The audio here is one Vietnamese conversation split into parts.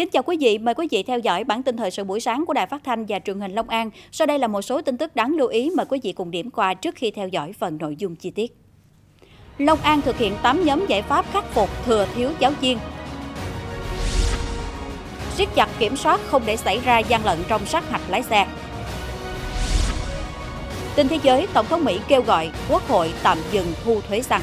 Kính chào quý vị, mời quý vị theo dõi bản tin thời sự buổi sáng của Đài Phát thanh và Truyền hình Long An. Sau đây là một số tin tức đáng lưu ý mời quý vị cùng điểm qua trước khi theo dõi phần nội dung chi tiết. Long An thực hiện 8 nhóm giải pháp khắc phục thừa thiếu giáo viên. Siết chặt kiểm soát không để xảy ra gian lận trong sát hạch lái xe. Tin thế giới, Tổng thống Mỹ kêu gọi Quốc hội tạm dừng thu thuế xăng.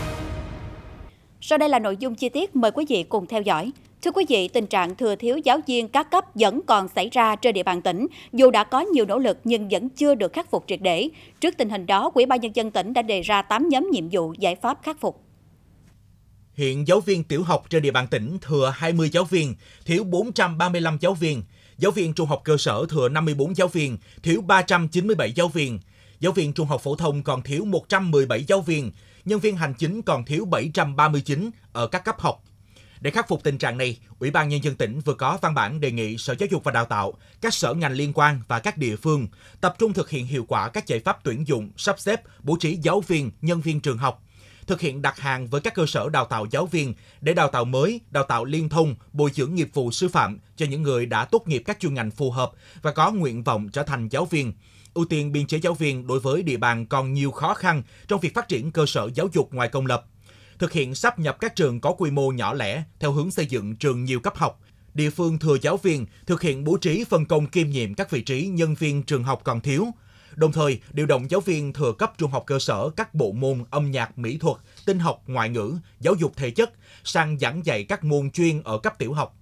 Sau đây là nội dung chi tiết, mời quý vị cùng theo dõi. Thưa quý vị, tình trạng thừa thiếu giáo viên các cấp vẫn còn xảy ra trên địa bàn tỉnh, dù đã có nhiều nỗ lực nhưng vẫn chưa được khắc phục triệt để. Trước tình hình đó, Ủy ban nhân dân tỉnh đã đề ra 8 nhóm nhiệm vụ giải pháp khắc phục. Hiện giáo viên tiểu học trên địa bàn tỉnh thừa 20 giáo viên, thiếu 435 giáo viên, giáo viên trung học cơ sở thừa 54 giáo viên, thiếu 397 giáo viên, giáo viên trung học phổ thông còn thiếu 117 giáo viên, nhân viên hành chính còn thiếu 739 ở các cấp học để khắc phục tình trạng này, Ủy ban Nhân dân tỉnh vừa có văn bản đề nghị Sở Giáo dục và Đào tạo, các sở ngành liên quan và các địa phương tập trung thực hiện hiệu quả các giải pháp tuyển dụng, sắp xếp, bố trí giáo viên, nhân viên trường học, thực hiện đặt hàng với các cơ sở đào tạo giáo viên để đào tạo mới, đào tạo liên thông, bồi dưỡng nghiệp vụ sư phạm cho những người đã tốt nghiệp các chuyên ngành phù hợp và có nguyện vọng trở thành giáo viên ưu tiên biên chế giáo viên đối với địa bàn còn nhiều khó khăn trong việc phát triển cơ sở giáo dục ngoài công lập thực hiện sắp nhập các trường có quy mô nhỏ lẻ theo hướng xây dựng trường nhiều cấp học. Địa phương thừa giáo viên thực hiện bố trí phân công kiêm nhiệm các vị trí nhân viên trường học còn thiếu, đồng thời điều động giáo viên thừa cấp trung học cơ sở các bộ môn âm nhạc, mỹ thuật, tinh học, ngoại ngữ, giáo dục thể chất sang giảng dạy các môn chuyên ở cấp tiểu học.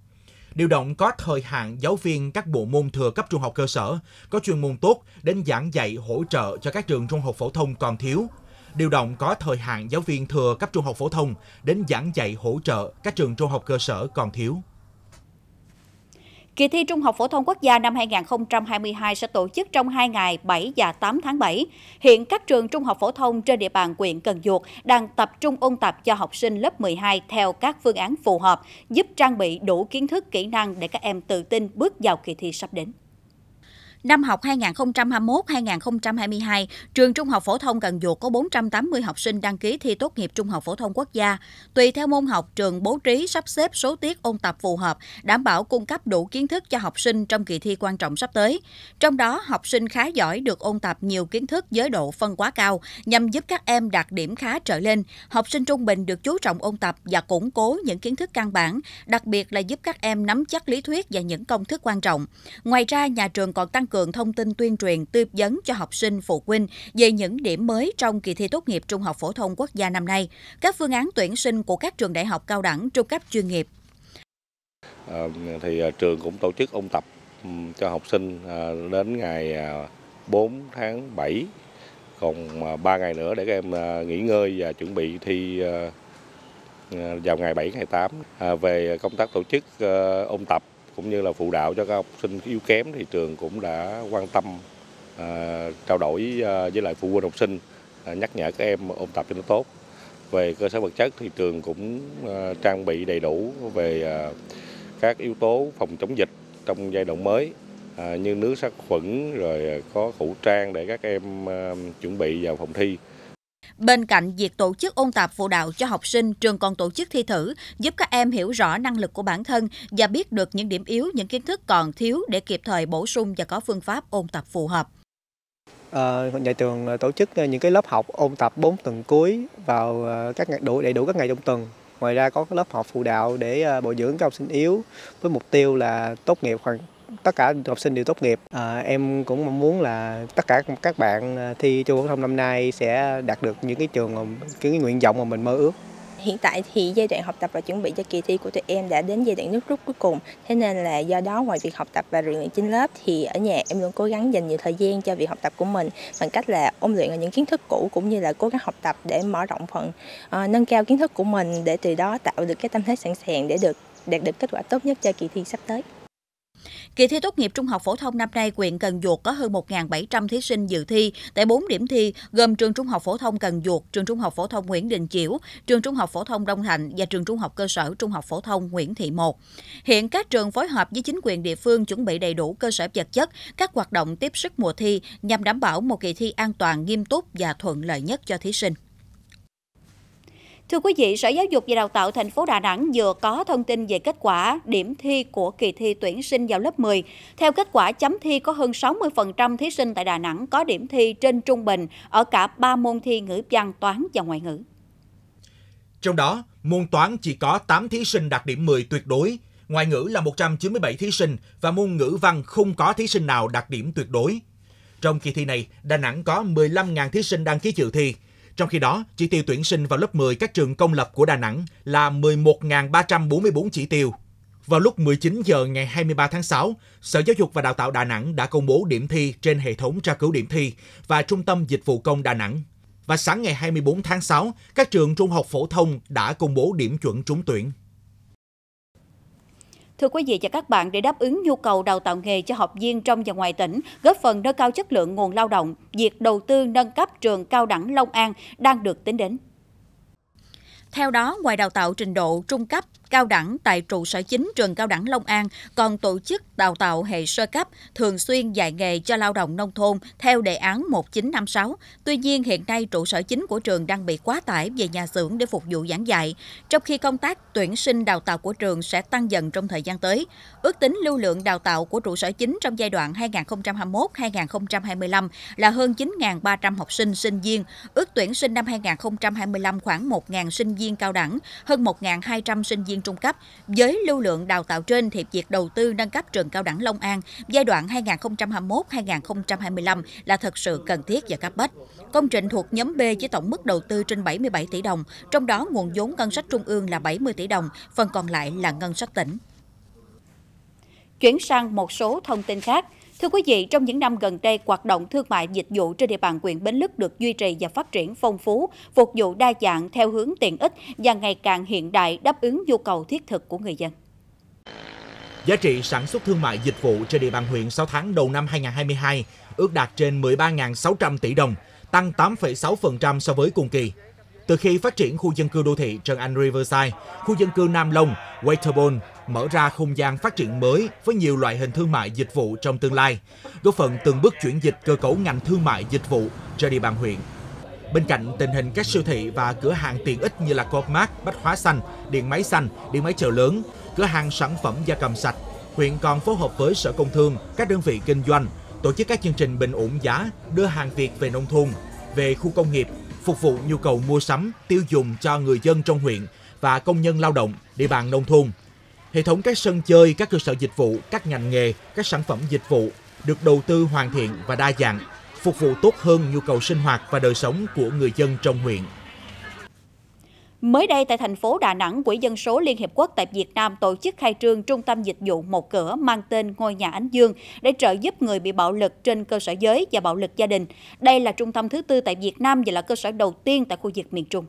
Điều động có thời hạn giáo viên các bộ môn thừa cấp trung học cơ sở có chuyên môn tốt đến giảng dạy hỗ trợ cho các trường trung học phổ thông còn thiếu điều động có thời hạn giáo viên thừa cấp trung học phổ thông đến giảng dạy hỗ trợ các trường trung học cơ sở còn thiếu. Kỳ thi Trung học phổ thông quốc gia năm 2022 sẽ tổ chức trong 2 ngày 7 và 8 tháng 7. Hiện các trường trung học phổ thông trên địa bàn huyện Cần Duộc đang tập trung ôn tập cho học sinh lớp 12 theo các phương án phù hợp, giúp trang bị đủ kiến thức kỹ năng để các em tự tin bước vào kỳ thi sắp đến. Năm học 2021-2022, trường Trung học phổ thông Cần Duộc có 480 học sinh đăng ký thi tốt nghiệp Trung học phổ thông quốc gia. Tùy theo môn học, trường bố trí sắp xếp số tiết ôn tập phù hợp, đảm bảo cung cấp đủ kiến thức cho học sinh trong kỳ thi quan trọng sắp tới. Trong đó, học sinh khá giỏi được ôn tập nhiều kiến thức giới độ phân quá cao nhằm giúp các em đạt điểm khá trở lên. Học sinh trung bình được chú trọng ôn tập và củng cố những kiến thức căn bản, đặc biệt là giúp các em nắm chắc lý thuyết và những công thức quan trọng. Ngoài ra, nhà trường còn tăng cường cường thông tin tuyên truyền tư vấn cho học sinh phụ huynh về những điểm mới trong kỳ thi tốt nghiệp trung học phổ thông quốc gia năm nay, các phương án tuyển sinh của các trường đại học cao đẳng trung cấp chuyên nghiệp. À, thì ờ, trường cũng tổ chức ôn tập ừ, cho học sinh ờ, đến ngày 4 tháng 7 còn 3 ngày nữa để các em nghỉ ngơi và chuẩn bị thi vào ngày 7 ngày 8 về công tác tổ chức ôn tập cũng như là phụ đạo cho các học sinh yếu kém thì trường cũng đã quan tâm à, trao đổi à, với lại phụ huynh học sinh à, nhắc nhở các em ôn tập cho nó tốt về cơ sở vật chất thì trường cũng à, trang bị đầy đủ về à, các yếu tố phòng chống dịch trong giai đoạn mới à, như nước sát khuẩn rồi có khẩu trang để các em à, chuẩn bị vào phòng thi Bên cạnh việc tổ chức ôn tập phụ đạo cho học sinh, trường còn tổ chức thi thử, giúp các em hiểu rõ năng lực của bản thân và biết được những điểm yếu, những kiến thức còn thiếu để kịp thời bổ sung và có phương pháp ôn tập phù hợp. À, nhà trường ờ, tổ chức ờ, những cái lớp học ôn tập 4 tuần cuối vào các ngày đủ đầy đủ các ngày trong tuần. Ngoài ra có lớp học phụ đạo để bồi dưỡng các học sinh yếu với mục tiêu là tốt nghiệp hoàn tất cả học sinh đều tốt nghiệp. À, em cũng mong muốn là tất cả các bạn ờ, thi trung học phổ thông năm nay sẽ đạt được những cái trường những cái nguyện vọng mà mình mơ ước. Hiện tại thì giai đoạn học tập và chuẩn bị cho kỳ thi của tụi em đã đến giai đoạn nước rút cuối cùng. Thế nên là do đó ngoài việc học tập và rèn luyện trên lớp thì ở nhà em luôn cố gắng dành nhiều thời gian cho việc học tập của mình bằng cách là ôn luyện ở những kiến thức cũ cũng như là cố gắng học tập để mở rộng phần uh, nâng cao kiến thức của mình để từ đó tạo được cái tâm thế sẵn sàng để được đạt được kết quả tốt nhất cho kỳ thi sắp tới. Kỳ thi tốt nghiệp trung học phổ thông năm nay, huyện Cần Duộc có hơn 1.700 thí sinh dự thi tại 4 điểm thi gồm trường trung học phổ thông Cần Duộc, trường trung học phổ thông Nguyễn Đình Chiểu, trường trung học phổ thông Đông Thạnh và trường trung học cơ sở trung học phổ thông Nguyễn Thị Một. Hiện các trường phối hợp với chính quyền địa phương chuẩn bị đầy đủ cơ sở vật chất, các hoạt động tiếp sức mùa thi nhằm đảm bảo một kỳ thi an toàn, nghiêm túc và thuận lợi nhất cho thí sinh. Thưa quý vị, Sở Giáo dục và Đào tạo thành phố Đà Nẵng vừa có thông tin về kết quả điểm thi của kỳ thi tuyển sinh vào lớp 10. Theo kết quả chấm thi có hơn 60% thí sinh tại Đà Nẵng có điểm thi trên trung bình ở cả 3 môn thi ngữ văn, toán và ngoại ngữ. Trong đó, môn toán chỉ có 8 thí sinh đạt điểm 10 tuyệt đối, ngoại ngữ là 197 thí sinh và môn ngữ văn không có thí sinh nào đạt điểm tuyệt đối. Trong kỳ thi này, Đà Nẵng có 15.000 thí sinh đăng ký dự thi, trong khi đó, chỉ tiêu tuyển sinh vào lớp 10 các trường công lập của Đà Nẵng là 11.344 chỉ tiêu. Vào lúc 19 giờ ngày 23 tháng 6, Sở Giáo dục và Đào tạo Đà Nẵng đã công bố điểm thi trên hệ thống tra cứu điểm thi và Trung tâm Dịch vụ Công Đà Nẵng. Và sáng ngày 24 tháng 6, các trường trung học phổ thông đã công bố điểm chuẩn trúng tuyển. Thưa quý vị và các bạn, để đáp ứng nhu cầu đào tạo nghề cho học viên trong và ngoài tỉnh, góp phần nâng cao chất lượng nguồn lao động, việc đầu tư nâng cấp trường cao đẳng Long An đang được tính đến. Theo đó, ngoài đào tạo trình độ trung cấp, cao đẳng tại trụ sở chính trường cao đẳng Long An còn tổ chức đào tạo hệ sơ cấp, thường xuyên dạy nghề cho lao động nông thôn theo đề án 1956. Tuy nhiên, hiện nay trụ sở chính của trường đang bị quá tải về nhà xưởng để phục vụ giảng dạy, trong khi công tác tuyển sinh đào tạo của trường sẽ tăng dần trong thời gian tới. Ước tính lưu lượng đào tạo của trụ sở chính trong giai đoạn 2021-2025 là hơn 9.300 học sinh sinh viên, ước tuyển sinh năm 2025 khoảng 1.000 sinh viên cao đẳng, hơn 1.200 sinh viên viên trung cấp với lưu lượng đào tạo trên thì việc đầu tư nâng cấp trường cao đẳng Long An giai đoạn 2021-2025 là thật sự cần thiết và cấp bách. Công trình thuộc nhóm B với tổng mức đầu tư trên 77 tỷ đồng, trong đó nguồn vốn ngân sách trung ương là 70 tỷ đồng, phần còn lại là ngân sách tỉnh. Chuyển sang một số thông tin khác. Thưa quý vị, trong những năm gần đây, hoạt động thương mại dịch vụ trên địa bàn huyện Bến Lức được duy trì và phát triển phong phú, phục vụ đa dạng theo hướng tiện ích và ngày càng hiện đại đáp ứng nhu cầu thiết thực của người dân. Giá trị sản xuất thương mại dịch vụ trên địa bàn huyện 6 tháng đầu năm 2022 ước đạt trên 13.600 tỷ đồng, tăng 8,6% so với cùng kỳ. Từ khi phát triển khu dân cư đô thị Trần Anh Riverside, khu dân cư Nam Long, Waterbourne mở ra không gian phát triển mới với nhiều loại hình thương mại dịch vụ trong tương lai, góp phần từng bước chuyển dịch cơ cấu ngành thương mại dịch vụ trên địa bàn huyện. Bên cạnh tình hình các siêu thị và cửa hàng tiện ích như là Copmart, Bách Hóa Xanh, Điện Máy Xanh, Điện Máy Chợ Lớn, cửa hàng sản phẩm gia cầm sạch, huyện còn phối hợp với Sở Công Thương, các đơn vị kinh doanh, tổ chức các chương trình bình ổn giá, đưa hàng Việt về nông thôn, về khu công nghiệp, phục vụ nhu cầu mua sắm, tiêu dùng cho người dân trong huyện và công nhân lao động địa bàn nông thôn. Hệ thống các sân chơi, các cơ sở dịch vụ, các ngành nghề, các sản phẩm dịch vụ được đầu tư hoàn thiện và đa dạng, phục vụ tốt hơn nhu cầu sinh hoạt và đời sống của người dân trong huyện. Mới đây tại thành phố Đà Nẵng, Quỹ dân số Liên Hiệp Quốc tại Việt Nam tổ chức khai trương trung tâm dịch vụ một cửa mang tên Ngôi nhà Ánh Dương để trợ giúp người bị bạo lực trên cơ sở giới và bạo lực gia đình. Đây là trung tâm thứ tư tại Việt Nam và là cơ sở đầu tiên tại khu vực miền Trung.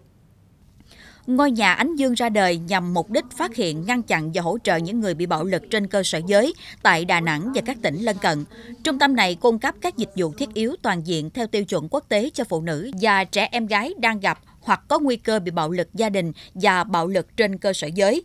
Ngôi nhà Ánh Dương ra đời nhằm mục đích phát hiện, ngăn chặn và hỗ trợ những người bị bạo lực trên cơ sở giới tại Đà Nẵng và các tỉnh lân cận. Trung tâm này cung cấp các dịch vụ thiết yếu toàn diện theo tiêu chuẩn quốc tế cho phụ nữ và trẻ em gái đang gặp hoặc có nguy cơ bị bạo lực gia đình và bạo lực trên cơ sở giới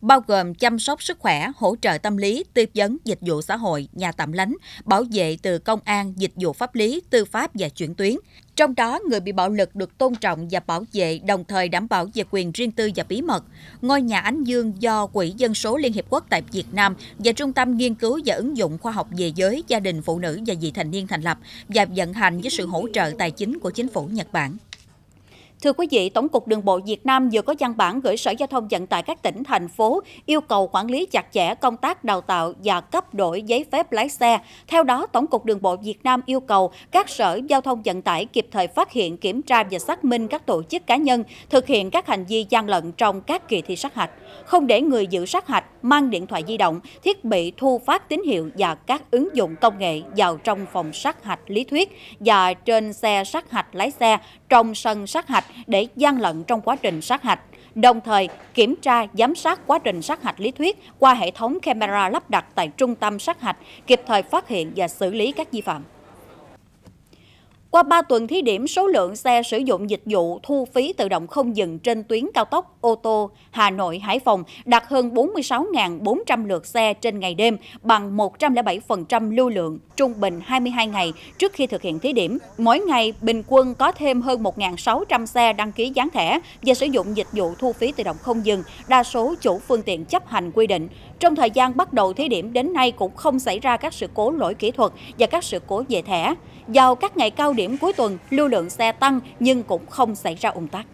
bao gồm chăm sóc sức khỏe, hỗ trợ tâm lý, tư vấn dịch vụ xã hội, nhà tạm lánh, bảo vệ từ công an, dịch vụ pháp lý, tư pháp và chuyển tuyến. Trong đó, người bị bạo lực được tôn trọng và bảo vệ, đồng thời đảm bảo về quyền riêng tư và bí mật. Ngôi nhà Ánh Dương do Quỹ Dân số Liên Hiệp Quốc tại Việt Nam và Trung tâm Nghiên cứu và Ứng dụng Khoa học về giới, gia đình, phụ nữ và vị thành niên thành lập và vận hành với sự hỗ trợ tài chính của chính phủ Nhật Bản. Thưa quý vị, Tổng cục Đường bộ Việt Nam vừa có văn bản gửi Sở Giao thông Vận tải các tỉnh, thành phố yêu cầu quản lý chặt chẽ công tác đào tạo và cấp đổi giấy phép lái xe. Theo đó, Tổng cục Đường bộ Việt Nam yêu cầu các Sở Giao thông Vận tải kịp thời phát hiện, kiểm tra và xác minh các tổ chức cá nhân thực hiện các hành vi gian lận trong các kỳ thi sát hạch, không để người giữ sát hạch mang điện thoại di động, thiết bị thu phát tín hiệu và các ứng dụng công nghệ vào trong phòng sát hạch lý thuyết và trên xe sát hạch lái xe trong sân sát hạch để gian lận trong quá trình sát hạch đồng thời kiểm tra giám sát quá trình sát hạch lý thuyết qua hệ thống camera lắp đặt tại trung tâm sát hạch, kịp thời phát hiện và xử lý các vi phạm. Qua 3 tuần thí điểm, số lượng xe sử dụng dịch vụ thu phí tự động không dừng trên tuyến cao tốc ô tô Hà Nội Hải Phòng đạt hơn 46.400 lượt xe trên ngày đêm, bằng 107% lưu lượng trung bình 22 ngày trước khi thực hiện thí điểm. Mỗi ngày bình quân có thêm hơn 1.600 xe đăng ký gián thẻ và sử dụng dịch vụ thu phí tự động không dừng, đa số chủ phương tiện chấp hành quy định. Trong thời gian bắt đầu thí điểm đến nay cũng không xảy ra các sự cố lỗi kỹ thuật và các sự cố về thẻ. Vào các ngày cao điểm cuối tuần, lưu lượng xe tăng nhưng cũng không xảy ra ủng tắc.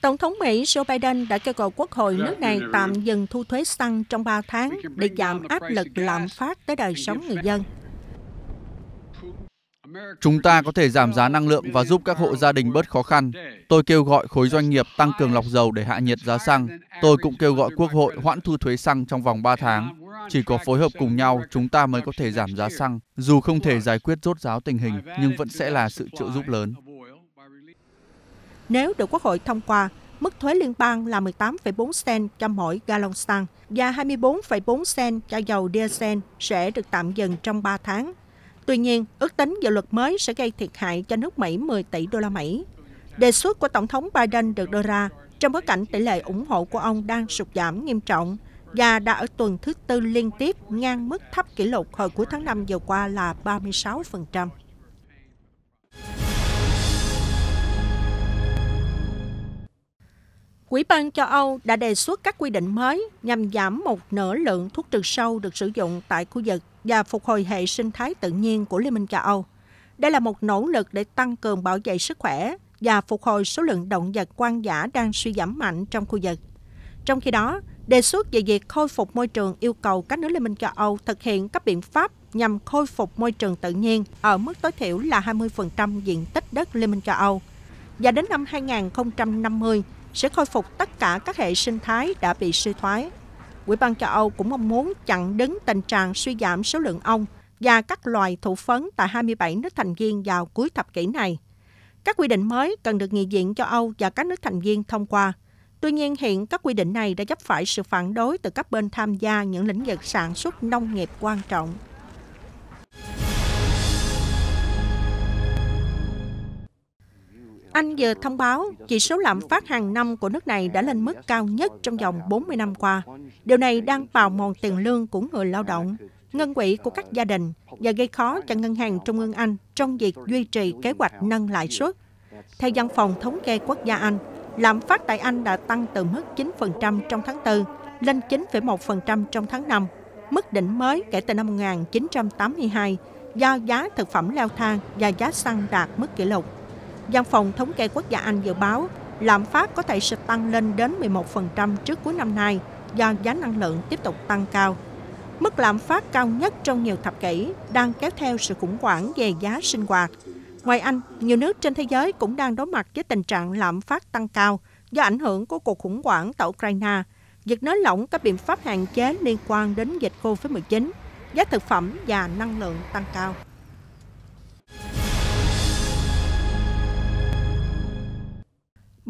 Tổng thống Mỹ Joe Biden đã kêu gọi Quốc hội nước này tạm dừng thu thuế xăng trong 3 tháng để giảm áp lực lạm phát tới đời sống người dân. Chúng ta có thể giảm giá năng lượng và giúp các hộ gia đình bớt khó khăn. Tôi kêu gọi khối doanh nghiệp tăng cường lọc dầu để hạ nhiệt giá xăng. Tôi cũng kêu gọi Quốc hội hoãn thu thuế xăng trong vòng 3 tháng. Chỉ có phối hợp cùng nhau, chúng ta mới có thể giảm giá xăng. Dù không thể giải quyết rốt ráo tình hình, nhưng vẫn sẽ là sự trợ giúp lớn. Nếu được Quốc hội thông qua, mức thuế liên bang là 18,4 cent cho mỗi gallon xăng và 24,4 cent cho dầu diesel sẽ được tạm dừng trong 3 tháng Tuy nhiên, ước tính dự luật mới sẽ gây thiệt hại cho nước Mỹ 10 tỷ đô la Mỹ. Đề xuất của Tổng thống Biden được đưa ra trong bối cảnh tỷ lệ ủng hộ của ông đang sụt giảm nghiêm trọng và đã ở tuần thứ tư liên tiếp ngang mức thấp kỷ lục hồi cuối tháng 5 vừa qua là 36%. Quỹ ban châu Âu đã đề xuất các quy định mới nhằm giảm một nửa lượng thuốc trừ sâu được sử dụng tại khu vực và phục hồi hệ sinh thái tự nhiên của Liên minh châu Âu. Đây là một nỗ lực để tăng cường bảo vệ sức khỏe và phục hồi số lượng động vật quan giả đang suy giảm mạnh trong khu vực. Trong khi đó, đề xuất về việc khôi phục môi trường yêu cầu các nước Liên minh châu Âu thực hiện các biện pháp nhằm khôi phục môi trường tự nhiên ở mức tối thiểu là 20% diện tích đất Liên minh châu Âu. Và đến năm 2050 sẽ khôi phục tất cả các hệ sinh thái đã bị suy thoái. Ủy ban châu Âu cũng mong muốn chặn đứng tình trạng suy giảm số lượng ong và các loài thụ phấn tại 27 nước thành viên vào cuối thập kỷ này. Các quy định mới cần được Nghị viện châu Âu và các nước thành viên thông qua. Tuy nhiên, hiện các quy định này đã dấp phải sự phản đối từ các bên tham gia những lĩnh vực sản xuất nông nghiệp quan trọng. Anh vừa thông báo chỉ số lạm phát hàng năm của nước này đã lên mức cao nhất trong vòng 40 năm qua. Điều này đang bào mòn tiền lương của người lao động, ngân quỹ của các gia đình và gây khó cho Ngân hàng Trung ương Anh trong việc duy trì kế hoạch nâng lãi suất. Theo Văn phòng Thống kê Quốc gia Anh, lạm phát tại Anh đã tăng từ mức 9% trong tháng 4 lên 9,1% trong tháng 5, mức đỉnh mới kể từ năm 1982 do giá thực phẩm leo thang và giá xăng đạt mức kỷ lục. Văn phòng thống kê quốc gia Anh dự báo lạm phát có thể sẽ tăng lên đến 11% trước cuối năm nay do giá năng lượng tiếp tục tăng cao. Mức lạm phát cao nhất trong nhiều thập kỷ đang kéo theo sự khủng hoảng về giá sinh hoạt. Ngoài Anh, nhiều nước trên thế giới cũng đang đối mặt với tình trạng lạm phát tăng cao do ảnh hưởng của cuộc khủng hoảng tại Ukraine, việc nới lỏng các biện pháp hạn chế liên quan đến dịch COVID-19, giá thực phẩm và năng lượng tăng cao.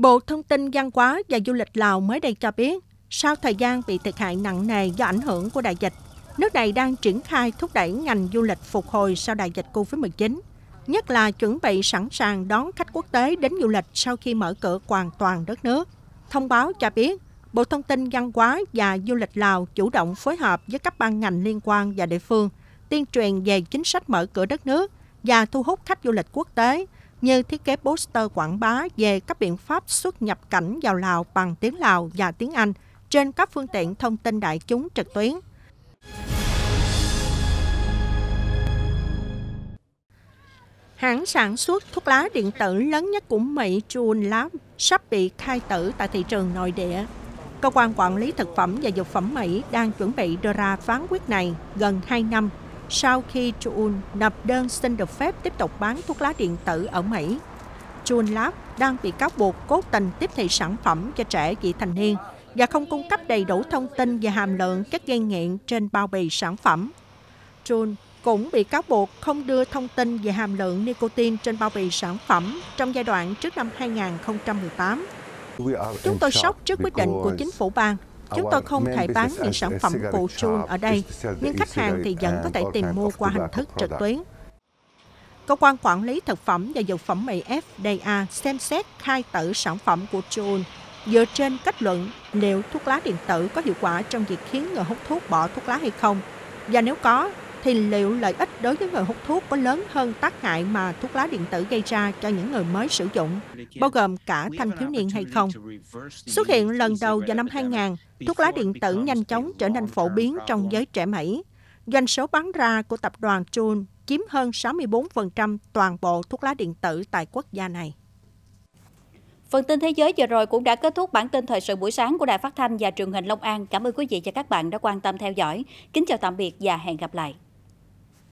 Bộ Thông tin Văn hóa và Du lịch Lào mới đây cho biết, sau thời gian bị thiệt hại nặng nề do ảnh hưởng của đại dịch, nước này đang triển khai thúc đẩy ngành du lịch phục hồi sau đại dịch COVID-19, nhất là chuẩn bị sẵn sàng đón khách quốc tế đến du lịch sau khi mở cửa hoàn toàn đất nước. Thông báo cho biết, Bộ Thông tin Văn hóa và Du lịch Lào chủ động phối hợp với các ban ngành liên quan và địa phương tuyên truyền về chính sách mở cửa đất nước và thu hút khách du lịch quốc tế – như thiết kế poster quảng bá về các biện pháp xuất nhập cảnh vào Lào bằng tiếng Lào và tiếng Anh trên các phương tiện thông tin đại chúng trực tuyến. Hãng sản xuất thuốc lá điện tử lớn nhất của Mỹ Juul Lab sắp bị khai tử tại thị trường nội địa. Cơ quan quản lý thực phẩm và dược phẩm Mỹ đang chuẩn bị đưa ra phán quyết này gần 2 năm sau khi Juul nộp đơn xin được phép tiếp tục bán thuốc lá điện tử ở Mỹ. Juul Lab đang bị cáo buộc cố tình tiếp thị sản phẩm cho trẻ vị thành niên và không cung cấp đầy đủ thông tin về hàm lượng chất gây nghiện trên bao bì sản phẩm. Juul cũng bị cáo buộc không đưa thông tin về hàm lượng nicotine trên bao bì sản phẩm trong giai đoạn trước năm 2018. Chúng tôi sốc trước quyết định của chính phủ bang Chúng tôi không thể bán những sản phẩm cụ chun ở đây, nhưng khách hàng thì vẫn có thể tìm mua qua hình thức trực tuyến. Cơ quan Quản lý Thực phẩm và Dược phẩm Mỹ FDA xem xét khai tử sản phẩm của Chun dựa trên kết luận liệu thuốc lá điện tử có hiệu quả trong việc khiến người hút thuốc bỏ thuốc lá hay không. Và nếu có, thì liệu lợi ích đối với người hút thuốc có lớn hơn tác hại mà thuốc lá điện tử gây ra cho những người mới sử dụng, bao gồm cả thanh thiếu niên hay không? Xuất hiện lần đầu vào năm 2000, thuốc lá điện tử nhanh chóng trở nên phổ biến trong giới trẻ Mỹ. Doanh số bán ra của tập đoàn Juul chiếm hơn 64% toàn bộ thuốc lá điện tử tại quốc gia này. Phần tin thế giới vừa rồi cũng đã kết thúc bản tin thời sự buổi sáng của Đài Phát thanh và Truyền hình Long An. Cảm ơn quý vị và các bạn đã quan tâm theo dõi. Kính chào tạm biệt và hẹn gặp lại.